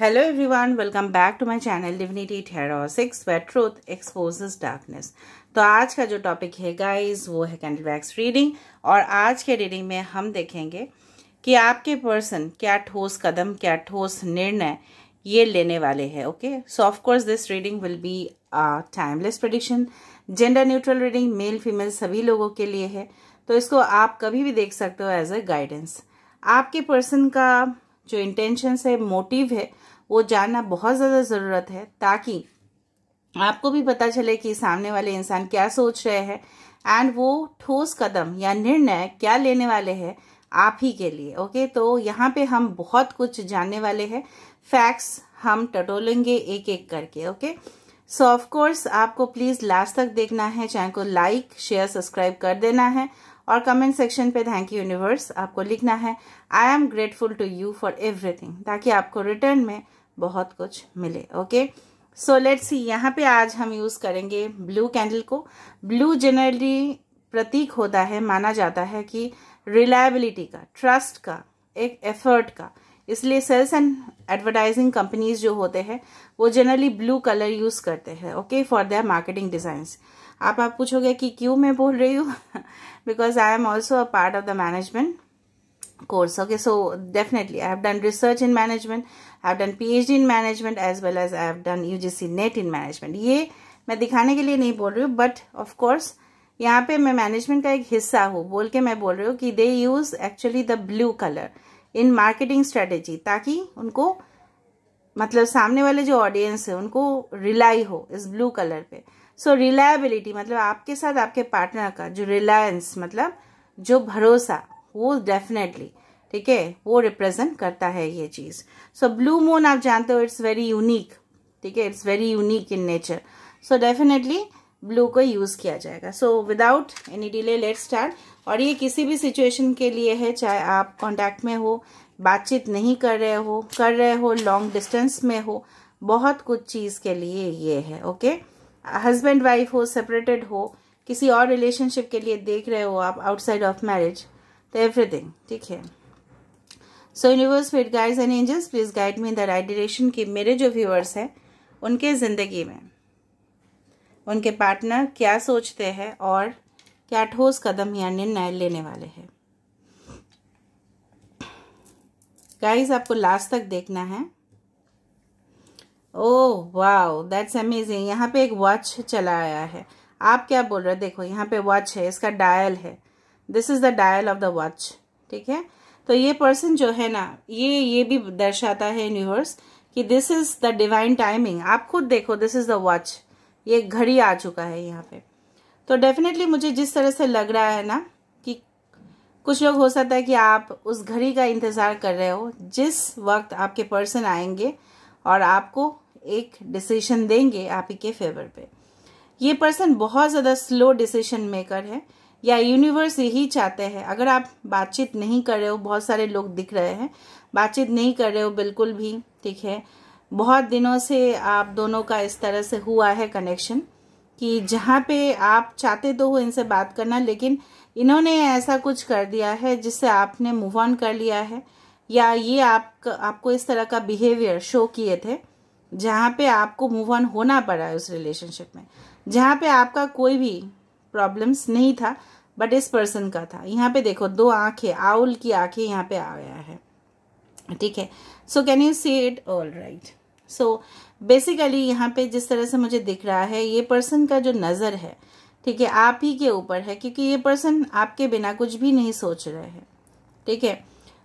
Hello everyone, welcome back to my channel Divinity Tarot 6 wait truth exposes darkness तो आज का जो topic है गाइस वो है कैंडल वैक्स रीडिंग और आज के रीडिंग में हम देखेंगे कि आपके पर्सन क्या ठोस कदम क्या ठोस निर्णय ये लेने वाले हैं okay so of course this reading will be timeless prediction gender neutral reading male female सभी लोगों के लिए है तो इसको आप कभी भी देख सकते हो एज अ गाइडेंस आपके पर्सन का जो इंटेंशन है मोटिव है वो जानना बहुत ज़्यादा ज़रूरत है ताकि आपको भी पता चले कि सामने वाले इंसान क्या सोच रहे हैं एंड वो ठोस कदम या निर्णय क्या लेने वाले हैं आप ही के लिए ओके तो यहाँ पे हम बहुत कुछ जानने वाले हैं फैक्ट्स हम टटोलेंगे एक एक करके ओके सो ऑफ कोर्स आपको प्लीज़ लास्ट तक देखना है चैनल को लाइक शेयर सब्सक्राइब कर देना है और कमेंट सेक्शन पे थैंक यू यूनिवर्स आपको लिखना है I am grateful to you for everything ताकि आपको रिटर्न में बहुत कुछ मिले ओके सो लेट्स सी यहाँ पे आज हम यूज़ करेंगे ब्लू कैंडल को ब्लू जनरली प्रतीक होता है माना जाता है कि रिलायबिलिटी का ट्रस्ट का एक एफर्ट का इसलिए सेल्स एंड एडवर्टाइजिंग कंपनीज जो होते हैं वो जनरली ब्लू कलर यूज़ करते हैं okay for their marketing designs आप आप पूछोगे कि क्यों मैं बोल रही हूँ because I am also a part of the management I have done research in management I have done P H D in management as well as I have done U G C NET in management ये मैं दिखाने के लिए नहीं बोल रही हूँ but of course यहाँ पे मैं मैनेजमेंट का एक हिस्सा हूँ बोल के मैं बोल रही हूँ कि they use actually the blue colour in marketing strategy ताकि उनको मतलब सामने वाले जो ऑडियंस है उनको रिलाई हो इस ब्लू कलर पे सो so, रिलायबिलिटी मतलब आपके साथ आपके पार्टनर का जो रिलायंस मतलब जो भरोसा वो डेफिनेटली ठीक है वो रिप्रेजेंट करता है ये चीज़ सो ब्लू मून आप जानते हो इट्स वेरी यूनिक ठीक है it's very unique in nature so definitely blue को यूज़ किया जाएगा so without any delay let start और ये किसी भी सिचुएशन के लिए है चाहे आप कॉन्टैक्ट में हो बातचीत नहीं कर रहे हो कर रहे हो लॉन्ग डिस्टेंस में हो बहुत कुछ चीज़ के लिए ये है ओके okay? हस्बैंड वाइफ हो सेपरेटेड हो किसी और रिलेशनशिप के लिए देख रहे हो आप आउटसाइड ऑफ मैरिज तो एवरीथिंग ठीक है so universe with guides and angels please guide me in the right direction कि मेरे जो व्यूअर्स हैं उनके ज़िंदगी में उनके पार्टनर क्या सोचते हैं और क्या ठोस कदम या निर्णय लेने वाले हैं गाइज आपको लास्ट तक देखना है ओ वाओ दैट्स अमेजिंग यहाँ पे एक वॉच चला आया है आप क्या बोल रहे हो देखो यहाँ पे वॉच है इसका डायल है this is the dial of the watch ठीक है तो ये पर्सन जो है ना ये ये भी दर्शाता है यूनिवर्स कि this is the divine timing आप खुद देखो दिस इज़ द वॉच ये घड़ी आ चुका है यहाँ पे तो डेफिनेटली मुझे जिस तरह से लग रहा है ना कि कुछ लोग हो सकता है कि आप उस घड़ी का इंतज़ार कर रहे हो जिस वक्त आपके पर्सन आएंगे और आपको एक डिसीशन देंगे आप ही के फेवर पे ये पर्सन बहुत ज़्यादा स्लो डिसीशन मेकर है या यूनिवर्स यही चाहते हैं अगर आप बातचीत नहीं कर रहे हो बहुत सारे लोग दिख रहे हैं बातचीत नहीं कर रहे हो बिल्कुल भी ठीक है बहुत दिनों से आप दोनों का इस तरह से हुआ है कनेक्शन कि जहाँ पे आप चाहते तो हो इनसे बात करना लेकिन इन्होंने ऐसा कुछ कर दिया है जिससे आपने मूव ऑन कर लिया है या ये आप आपको इस तरह का बिहेवियर शो किए थे जहाँ पे आपको मूव ऑन होना पड़ा है उस रिलेशनशिप में जहाँ पे आपका कोई भी प्रॉब्लम्स नहीं था बट इस पर्सन का था यहाँ पे देखो दो आंखें आउल की आंखें यहाँ पे आ गया है ठीक है so can you see it all right so basically यहाँ पे जिस तरह से मुझे दिख रहा है ये पर्सन का जो नज़र है ठीक है आप ही के ऊपर है क्योंकि ये पर्सन आपके बिना कुछ भी नहीं सोच रहे हैं ठीक है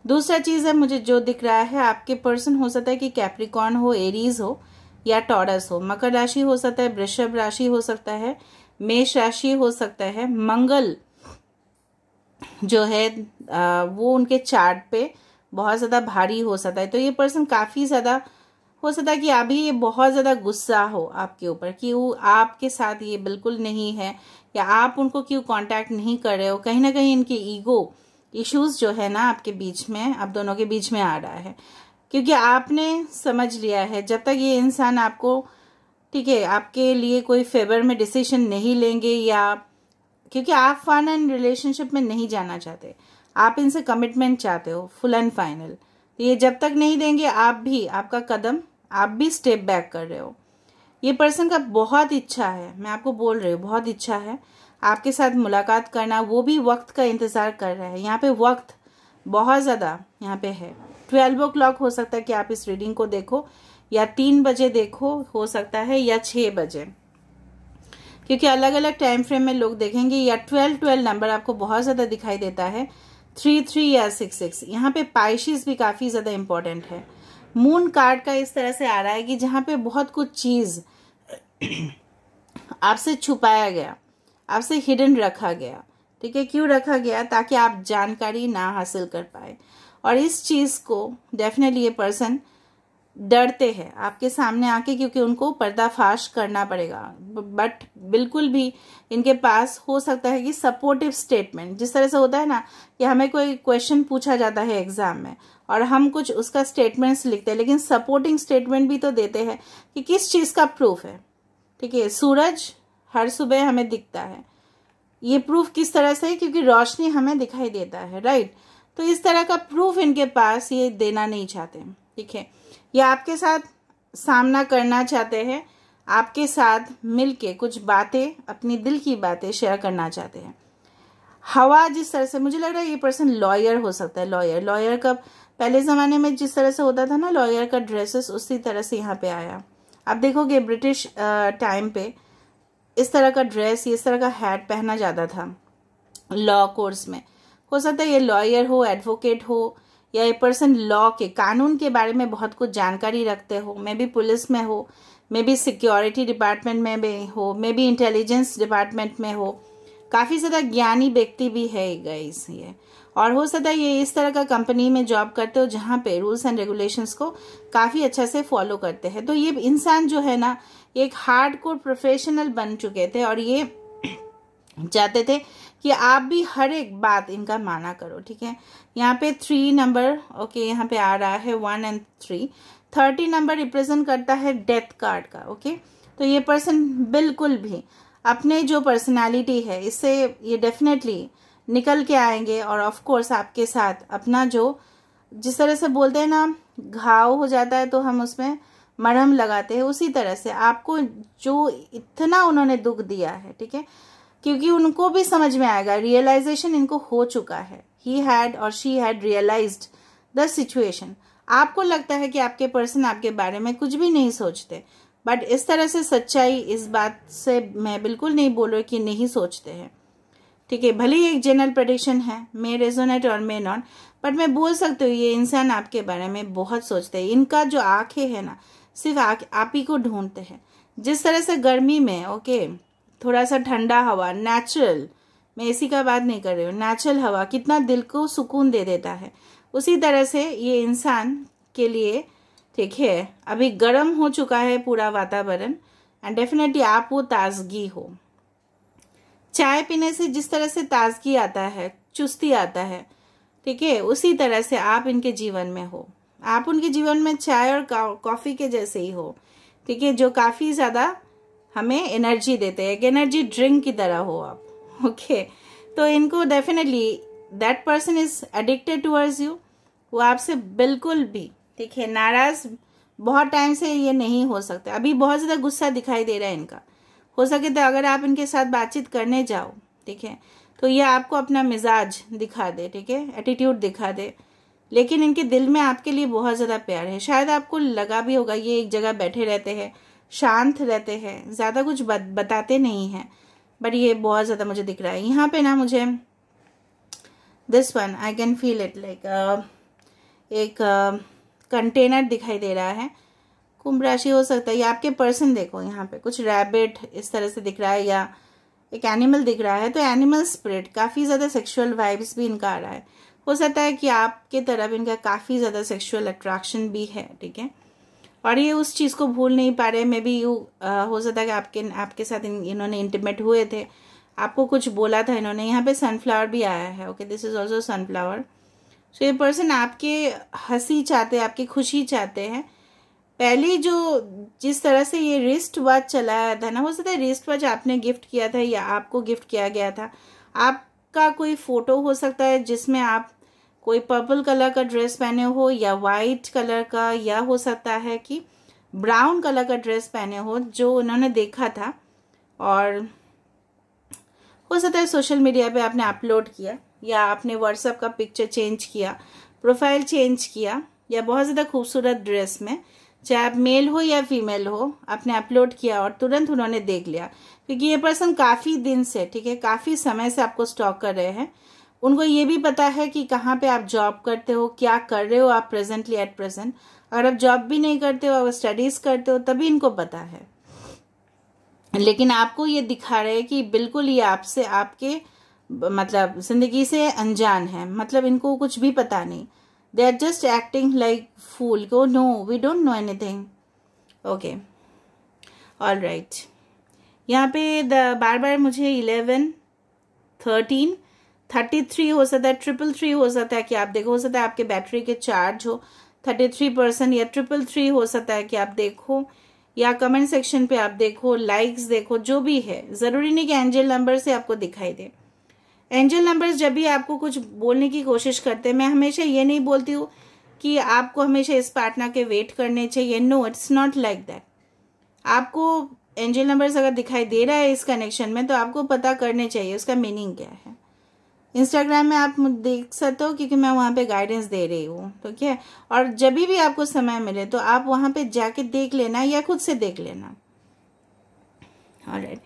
दूसरा चीज़ है मुझे जो दिख रहा है आपके पर्सन हो सकता है कि कैप्रिकॉन हो एरीज हो या टॉरस हो मकर राशि हो सकता है वृषभ राशि हो सकता है मेष राशि हो सकता है मंगल जो है वो उनके चार्ट पे बहुत ज़्यादा भारी हो सकता है तो ये पर्सन काफ़ी ज़्यादा हो सकता है कि अभी ये बहुत ज़्यादा गुस्सा हो आपके ऊपर कि वो आपके साथ ये बिल्कुल नहीं है या आप उनको क्यों कांटेक्ट नहीं कर रहे हो कहीं ना कहीं इनकी ईगो इश्यूज़ जो है ना आपके बीच में आप दोनों के बीच में आ रहा है क्योंकि आपने समझ लिया है जब तक ये इंसान आपको ठीक है आपके लिए कोई फेवर में डिसीशन नहीं लेंगे या क्योंकि आप फन एंड रिलेशनशिप में नहीं जाना चाहते आप इनसे कमिटमेंट चाहते हो फुल एंड फाइनल तो ये जब तक नहीं देंगे आप भी आपका कदम आप भी स्टेप बैक कर रहे हो ये पर्सन का बहुत इच्छा है मैं आपको बोल रही हूँ बहुत इच्छा है आपके साथ मुलाकात करना वो भी वक्त का इंतज़ार कर रहा है यहाँ पे वक्त बहुत ज़्यादा यहाँ पे है ट्वेल्व ओ क्लॉक हो सकता है कि आप इस रीडिंग को देखो या तीन बजे देखो हो सकता है या छः बजे क्योंकि अलग अलग टाइम फ्रेम में लोग देखेंगे या ट्वेल्व ट्वेल्व नंबर आपको बहुत ज़्यादा दिखाई देता है थ्री थ्री या सिक्स सिक्स यहाँ पे पाइशिस भी काफ़ी ज़्यादा इम्पोर्टेंट है मून कार्ड का इस तरह से आ रहा है कि जहाँ पे बहुत कुछ चीज़ आपसे छुपाया गया आपसे हिडन रखा गया ठीक है क्यों रखा गया ताकि आप जानकारी ना हासिल कर पाए और इस चीज़ को डेफिनेटली ये पर्सन डरते हैं आपके सामने आके क्योंकि उनको पर्दाफाश करना पड़ेगा बट बिल्कुल भी इनके पास हो सकता है कि सपोर्टिव स्टेटमेंट जिस तरह से होता है ना कि हमें कोई क्वेश्चन पूछा जाता है एग्जाम में और हम कुछ उसका स्टेटमेंट्स लिखते हैं लेकिन सपोर्टिंग स्टेटमेंट भी तो देते हैं कि किस चीज़ का प्रूफ है ठीक है सूरज हर सुबह हमें दिखता है ये प्रूफ किस तरह से है क्योंकि रोशनी हमें दिखाई देता है राइट तो इस तरह का प्रूफ इनके पास ये देना नहीं चाहते ठीक है ये आपके साथ सामना करना चाहते हैं आपके साथ मिलके कुछ बातें अपनी दिल की बातें शेयर करना चाहते हैं हवा जिस तरह से मुझे लग रहा है ये पर्सन लॉयर हो सकता है लॉयर लॉयर का पहले ज़माने में जिस तरह से होता था ना लॉयर का ड्रेसेस उसी तरह से यहाँ पे आया आप देखोगे ब्रिटिश टाइम पे इस तरह का ड्रेस इस तरह का हैट पहना जाता था लॉ कोर्स में हो सकता है ये लॉयर हो एडवोकेट हो या ये पर्सन लॉ के कानून के बारे में बहुत कुछ जानकारी रखते हो मे भी पुलिस में हो मे भी सिक्योरिटी डिपार्टमेंट में भी हो मे भी इंटेलिजेंस डिपार्टमेंट में हो काफ़ी ज़्यादा ज्ञानी व्यक्ति भी है गाइस ये और हो सकता है ये इस तरह का कंपनी में जॉब करते हो जहाँ पे रूल्स एंड रेगुलेशंस को काफ़ी अच्छा से फॉलो करते हैं तो ये इंसान जो है ना एक हार्ड कोर प्रोफेशनल बन चुके थे और ये चाहते थे कि आप भी हर एक बात इनका माना करो ठीक है यहाँ पे थ्री नंबर ओके यहाँ पे आ रहा है one and three thirty number represent करता है डेथ कार्ड का ओके तो ये पर्सन बिल्कुल भी अपने जो पर्सनालिटी है इससे ये डेफिनेटली निकल के आएंगे और ऑफ कोर्स आपके साथ अपना जो जिस तरह से बोलते हैं ना घाव हो जाता है तो हम उसमें मरहम लगाते हैं उसी तरह से आपको जो इतना उन्होंने दुख दिया है ठीक है क्योंकि उनको भी समझ में आएगा रियलाइजेशन इनको हो चुका है ही हैड और she had realised the situation आपको लगता है कि आपके पर्सन आपके बारे में कुछ भी नहीं सोचते बट इस तरह से सच्चाई इस बात से मैं बिल्कुल नहीं बोल रही कि नहीं सोचते हैं ठीक है भले ही एक जनरल प्रडिक्शन है मे रेजोनेट और मे नॉट बट मैं बोल सकती हूँ ये इंसान आपके बारे में बहुत सोचते हैं इनका जो आँखें है ना सिर्फ आँख आप ही को ढूंढते हैं जिस तरह से गर्मी में ओके थोड़ा सा ठंडा हवा नेचुरल मैं इसी का बात नहीं कर रही हूँ नेचुरल हवा कितना दिल को सुकून दे देता है उसी तरह से ये इंसान के लिए ठीक है अभी गर्म हो चुका है पूरा वातावरण एंड डेफिनेटली आप वो ताजगी हो चाय पीने से जिस तरह से ताजगी आता है चुस्ती आता है ठीक है उसी तरह से आप इनके जीवन में हो आप उनके जीवन में चाय और कॉफ़ी के जैसे ही हो ठीक है जो काफ़ी ज़्यादा हमें एनर्जी देते हैं एक एनर्जी ड्रिंक की तरह हो आप ओके तो इनको definitely that person is addicted towards you वो आपसे बिल्कुल भी ठीक है नाराज़ बहुत टाइम से ये नहीं हो सकता अभी बहुत ज़्यादा गुस्सा दिखाई दे रहा है इनका हो सके तो अगर आप इनके साथ बातचीत करने जाओ ठीक है तो ये आपको अपना मिजाज दिखा दे ठीक है एटीट्यूड दिखा दे लेकिन इनके दिल में आपके लिए बहुत ज़्यादा प्यार है शायद आपको लगा भी होगा ये एक जगह बैठे रहते हैं शांत रहते हैं ज़्यादा कुछ बत, बताते नहीं हैं बट ये बहुत ज़्यादा मुझे दिख रहा है यहाँ पे ना मुझे this one I can feel it like एक कंटेनर uh, दिखाई दे रहा है कुंभ राशि हो सकता है या आपके पर्सन देखो यहाँ पे कुछ रैबिट इस तरह से दिख रहा है या एक एनिमल दिख रहा है तो एनिमल स्प्रिट काफ़ी ज़्यादा सेक्सुअल वाइब्स भी इनका आ रहा है हो सकता है कि आपके तरफ इनका काफ़ी ज़्यादा सेक्सुअल अट्रैक्शन भी है ठीक है और ये उस चीज़ को भूल नहीं पा रहे मे बी यू हो सकता है कि आपके आपके साथ इन, इन्होंने इंटीमेट हुए थे आपको कुछ बोला था इन्होंने यहाँ पे सनफ्लावर भी आया है okay this is also sunflower so ये पर्सन आपके हंसी चाहते आपकी खुशी चाहते हैं पहले जो जिस तरह से ये रिस्ट वॉच चलाया था ना हो सकता है रिस्ट वॉच आपने गिफ्ट किया था या आपको गिफ्ट किया गया था आपका कोई फ़ोटो हो सकता है जिसमें आप कोई पर्पल कलर का ड्रेस पहने हो या वाइट कलर का या हो सकता है कि ब्राउन कलर का ड्रेस पहने हो जो उन्होंने देखा था और हो सकता है सोशल मीडिया पे आपने अपलोड किया या आपने व्हाट्सअप का पिक्चर चेंज किया प्रोफाइल चेंज किया या बहुत ज़्यादा खूबसूरत ड्रेस में चाहे आप मेल हो या फीमेल हो आपने अपलोड किया और तुरंत उन्होंने देख लिया क्योंकि ये पर्सन काफ़ी दिन से ठीक है काफ़ी समय से आपको स्टॉक कर रहे हैं उनको ये भी पता है कि कहाँ पे आप जॉब करते हो क्या कर रहे हो आप प्रेजेंटली एट प्रेजेंट अगर आप जॉब भी नहीं करते हो अगर स्टडीज़ करते हो तभी इनको पता है लेकिन आपको ये दिखा रहे हैं कि बिल्कुल ये आपसे आपके मतलब जिंदगी से अनजान है मतलब इनको कुछ भी पता नहीं they are just acting like fool go oh, no we don't know anything okay all right यहाँ पे द बार बार मुझे इलेवन थर्टीन थर्टी थ्री हो सकता है ट्रिपल थ्री हो सकता है कि आप देखो हो सकता है आपके बैटरी के चार्ज हो थर्टी थ्री परसेंट या ट्रिपल थ्री हो सकता है कि आप देखो या कमेंट सेक्शन पे आप देखो लाइक्स देखो जो भी है ज़रूरी नहीं कि एंजल नंबर से आपको दिखाई दे एंजल नंबर्स जब भी आपको कुछ बोलने की कोशिश करते हैं मैं हमेशा ये नहीं बोलती हूँ कि आपको हमेशा इस पार्टनर के वेट करने चाहिए no it's not like that आपको एंजल नंबर्स अगर दिखाई दे रहा है इस कनेक्शन में तो आपको पता करने चाहिए उसका मीनिंग क्या है इंस्टाग्राम में आप देख सकते हो क्योंकि मैं वहाँ पे गाइडेंस दे रही हूँ तो क्या और जब भी आपको समय मिले तो आप वहाँ पे जाके देख लेना या खुद से देख लेना ऑलराइट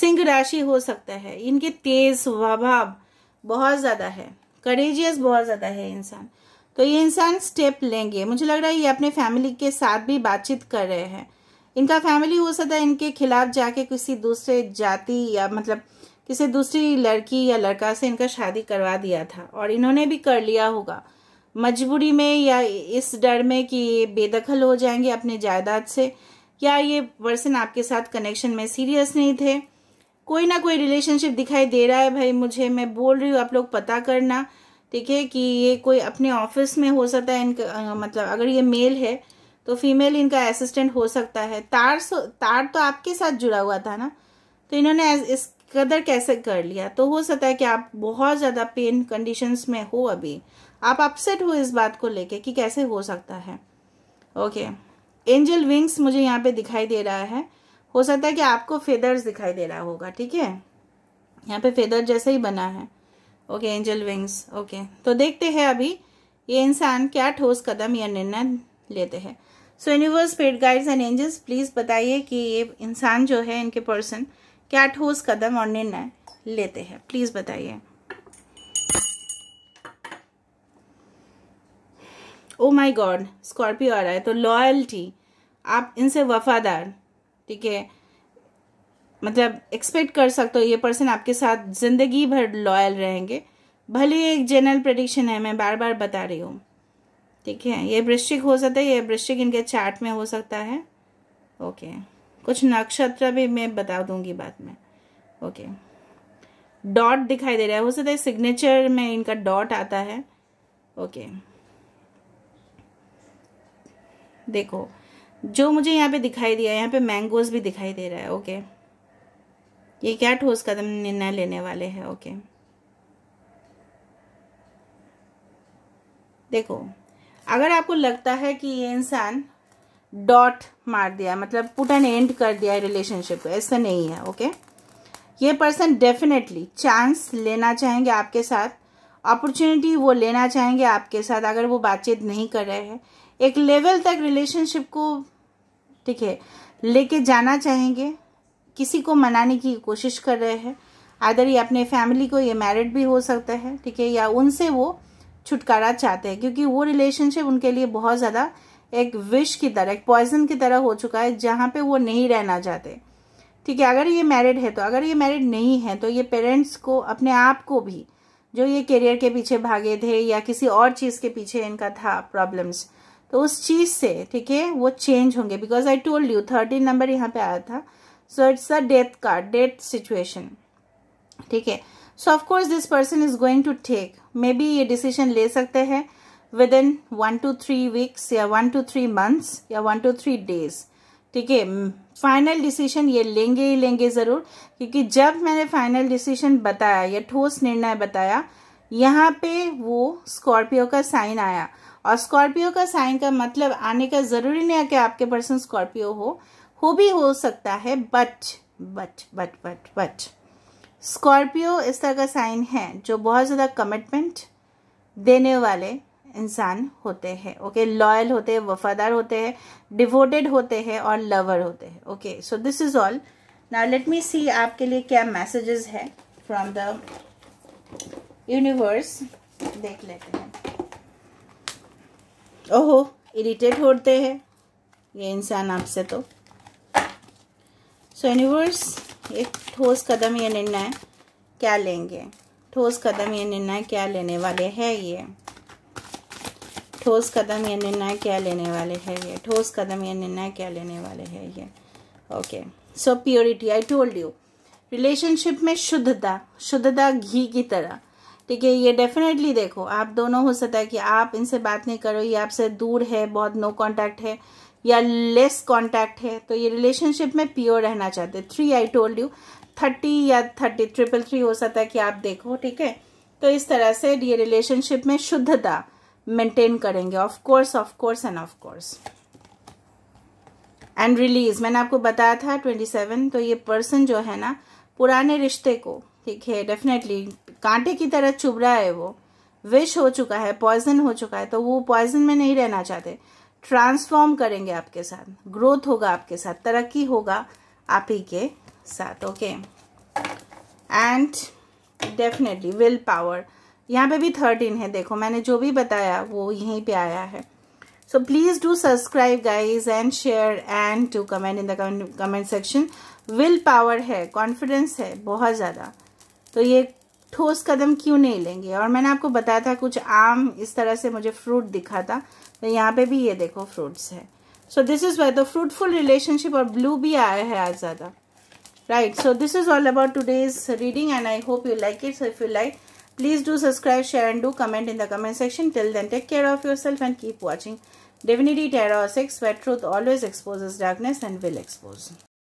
सिंह राशि हो सकता है इनके तेज स्वभाव बहुत ज़्यादा है करेजियस बहुत ज़्यादा है इंसान तो ये इंसान स्टेप लेंगे मुझे लग रहा है ये अपने फैमिली के साथ भी बातचीत कर रहे हैं इनका फैमिली हो सकता है इनके खिलाफ जाके किसी दूसरे जाति या मतलब किसी दूसरी लड़की या लड़का से इनका शादी करवा दिया था और इन्होंने भी कर लिया होगा मजबूरी में या इस डर में कि ये बेदखल हो जाएंगे अपने जायदाद से या ये पर्सन आपके साथ कनेक्शन में सीरियस नहीं थे कोई ना कोई रिलेशनशिप दिखाई दे रहा है भाई मुझे मैं बोल रही हूँ आप लोग पता करना ठीक है कि ये कोई अपने ऑफिस में हो सकता है इनका मतलब अगर ये मेल है तो फीमेल इनका असिस्टेंट हो सकता है तार तार तो आपके साथ जुड़ा हुआ था ना तो इन्होंने इस कदर कैसे कर लिया तो हो सकता है कि आप बहुत ज़्यादा पेन कंडीशंस में हो अभी आप अपसेट हो इस बात को लेके कि कैसे हो सकता है ओके एंजल विंग्स मुझे यहाँ पे दिखाई दे रहा है हो सकता है कि आपको फेदर्स दिखाई दे रहा होगा ठीक है यहाँ पे फेदर जैसे ही बना है ओके एंजल विंग्स ओके तो देखते हैं अभी ये इंसान क्या ठोस कदम या निर्णय लेते हैं so universe paid guides and angels please बताइए कि ये इंसान जो है इनके पर्सन क्या ठोस कदम और निर्णय लेते हैं प्लीज़ बताइए ओ माई गॉड स्कॉर्पियो आ रहा है तो लॉयल्टी आप इनसे वफादार ठीक है मतलब एक्सपेक्ट कर सकते हो ये पर्सन आपके साथ ज़िंदगी भर लॉयल रहेंगे भले ही एक जनरल प्रडिक्शन है मैं बार बार बता रही हूँ ठीक है ये वृश्चिक हो सकता है ये वृश्चिक इनके चार्ट में हो सकता है ओके कुछ नक्षत्र भी मैं बता दूंगी बाद में ओके डॉट दिखाई दे रहा है हो सकता है सिग्नेचर में इनका डॉट आता है ओके देखो जो मुझे यहाँ पे दिखाई दिया यहाँ पे मैंगोज भी दिखाई दे रहा है ओके ये क्या ठोस कदम निर्णय लेने वाले हैं ओके देखो अगर आपको लगता है कि ये इंसान डॉट मार दिया मतलब पुट एन एंड कर दिया रिलेशनशिप को ऐसा नहीं है ओके ये पर्सन डेफिनेटली चांस लेना चाहेंगे आपके साथ अपॉर्चुनिटी वो लेना चाहेंगे आपके साथ अगर वो बातचीत नहीं कर रहे हैं एक लेवल तक रिलेशनशिप को ठीक है लेके जाना चाहेंगे किसी को मनाने की कोशिश कर रहे हैं आदर ये अपने फैमिली को ये मैरिड भी हो सकता है ठीक है या उनसे वो छुटकारा चाहते हैं क्योंकि वो रिलेशनशिप उनके लिए बहुत ज़्यादा एक विश की तरह एक पॉइजन की तरह हो चुका है जहाँ पे वो नहीं रहना चाहते ठीक है अगर ये मैरिड है तो अगर ये मैरिड नहीं है तो ये पेरेंट्स को अपने आप को भी जो ये करियर के पीछे भागे थे या किसी और चीज़ के पीछे इनका था प्रॉब्लम्स तो उस चीज़ से ठीक है वो चेंज होंगे because I told you thirteen number यहाँ पे आया था so it's a death card death situation ठीक है so of course this person is going to take maybe ये डिसीजन ले सकते हैं within one two three weeks या वन टू थ्री मंथ्स या वन टू थ्री डेज ठीक है फाइनल डिसीजन ये लेंगे ही लेंगे ज़रूर क्योंकि जब मैंने फाइनल डिसीजन बताया या ठोस निर्णय बताया यहाँ पे वो स्कॉर्पियो का साइन आया और स्कॉर्पियो का साइन का मतलब आने का जरूरी नहीं है कि आपके पर्सन स्कॉर्पियो हो हो भी हो सकता है but but but but but Scorpio इस तरह का साइन है जो बहुत ज़्यादा कमिटमेंट देने वाले इंसान होते हैं ओके लॉयल होते हैं वफादार होते हैं डिवोटेड होते हैं और लवर होते हैं okay so this is all now let me see आपके लिए क्या मैसेजेस है फ्रॉम द यूनिवर्स देख लेते हैं ओहो इरिटेट होते हैं ये इंसान आपसे तो सो यूनिवर्स एक ठोस कदम ये निर्णय क्या लेंगे ठोस कदम ये निर्णय क्या लेने वाले हैं ये ठोस कदम ये निर्णय क्या लेने वाले हैं ये ठोस कदम ये निर्णय क्या लेने वाले हैं ये okay so purity I told you relationship में शुद्धता शुद्धता घी की तरह ठीक है ये डेफिनेटली देखो आप दोनों हो सकता है कि आप इनसे बात नहीं करो ये आपसे दूर है बहुत नो कॉन्टैक्ट है या लेस कॉन्टैक्ट है तो ये रिलेशनशिप में प्योर रहना चाहते three I told you thirty या थर्टी ट्रिपल थ्री हो सकता है कि आप देखो ठीक है तो इस तरह से ये रिलेशनशिप में शुद्धता मेंटेन करेंगे of course of course and of course and release मैंने आपको बताया था ट्वेंटी सेवन तो ये पर्सन जो है ना पुराने रिश्ते को ठीक है डेफिनेटली कांटे की तरह चुभ रहा है वो विश हो चुका है पॉइजन हो चुका है तो वो पॉइजन में नहीं रहना चाहते ट्रांसफॉर्म करेंगे आपके साथ ग्रोथ होगा आपके साथ तरक्की होगा आप ही के साथ okay and definitely willpower यहाँ पे भी थर्टीन है देखो मैंने जो भी बताया वो यहीं पे आया है so please do subscribe guys and share and to comment in the comment section willpower है कॉन्फिडेंस है बहुत ज़्यादा तो ये ठोस कदम क्यों नहीं लेंगे और मैंने आपको बताया था कुछ आम इस तरह से मुझे फ्रूट दिखा था तो यहाँ पे भी ये देखो फ्रूट्स है so this is why the fruitful relationship और ब्लू भी आया है आज ज्यादा right so this is all about today's reading and I hope you like it if you like please do subscribe share and do comment in the comment section till then take care of yourself and keep watching definitely टेरा six wait always expose is darkness and will expose